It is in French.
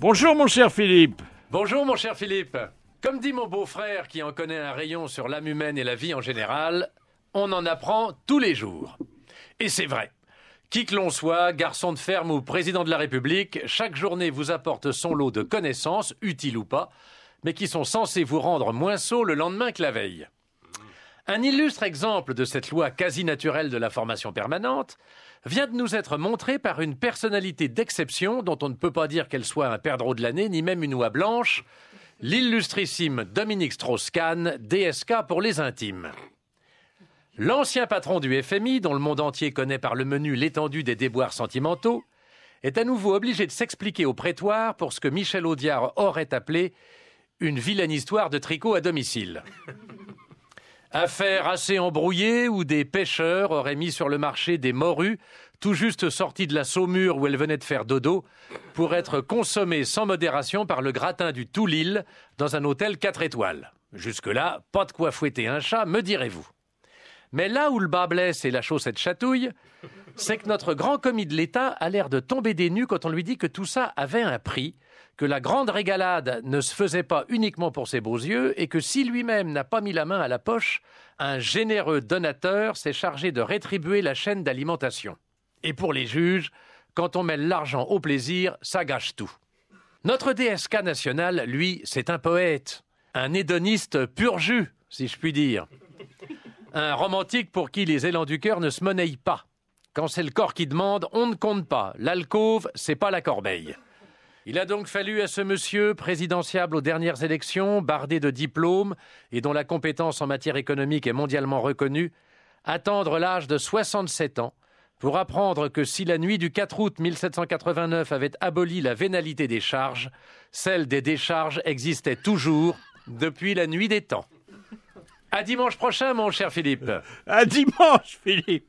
Bonjour mon cher Philippe. Bonjour mon cher Philippe. Comme dit mon beau-frère qui en connaît un rayon sur l'âme humaine et la vie en général, on en apprend tous les jours. Et c'est vrai. Qui que l'on soit, garçon de ferme ou président de la République, chaque journée vous apporte son lot de connaissances, utiles ou pas, mais qui sont censées vous rendre moins sot le lendemain que la veille. Un illustre exemple de cette loi quasi naturelle de la formation permanente vient de nous être montré par une personnalité d'exception dont on ne peut pas dire qu'elle soit un perdreau de l'année ni même une oie blanche, l'illustrissime Dominique Strauss-Kahn, DSK pour les intimes. L'ancien patron du FMI, dont le monde entier connaît par le menu l'étendue des déboires sentimentaux, est à nouveau obligé de s'expliquer au prétoire pour ce que Michel Audiard aurait appelé une vilaine histoire de tricot à domicile. Affaire assez embrouillée où des pêcheurs auraient mis sur le marché des morues tout juste sorties de la saumure où elles venaient de faire dodo pour être consommées sans modération par le gratin du tout dans un hôtel 4 étoiles. Jusque-là, pas de quoi fouetter un chat, me direz-vous. Mais là où le bas blesse et la chaussette chatouille, c'est que notre grand commis de l'État a l'air de tomber des nues quand on lui dit que tout ça avait un prix, que la grande régalade ne se faisait pas uniquement pour ses beaux yeux et que si lui-même n'a pas mis la main à la poche, un généreux donateur s'est chargé de rétribuer la chaîne d'alimentation. Et pour les juges, quand on mêle l'argent au plaisir, ça gâche tout. Notre DSK national, lui, c'est un poète, un hédoniste pur jus, si je puis dire. Un romantique pour qui les élans du cœur ne se monnaient pas. Quand c'est le corps qui demande, on ne compte pas. L'alcôve, c'est pas la corbeille. Il a donc fallu à ce monsieur, présidentiable aux dernières élections, bardé de diplômes et dont la compétence en matière économique est mondialement reconnue, attendre l'âge de 67 ans pour apprendre que si la nuit du 4 août 1789 avait aboli la vénalité des charges, celle des décharges existait toujours depuis la nuit des temps. À dimanche prochain, mon cher Philippe. À dimanche, Philippe.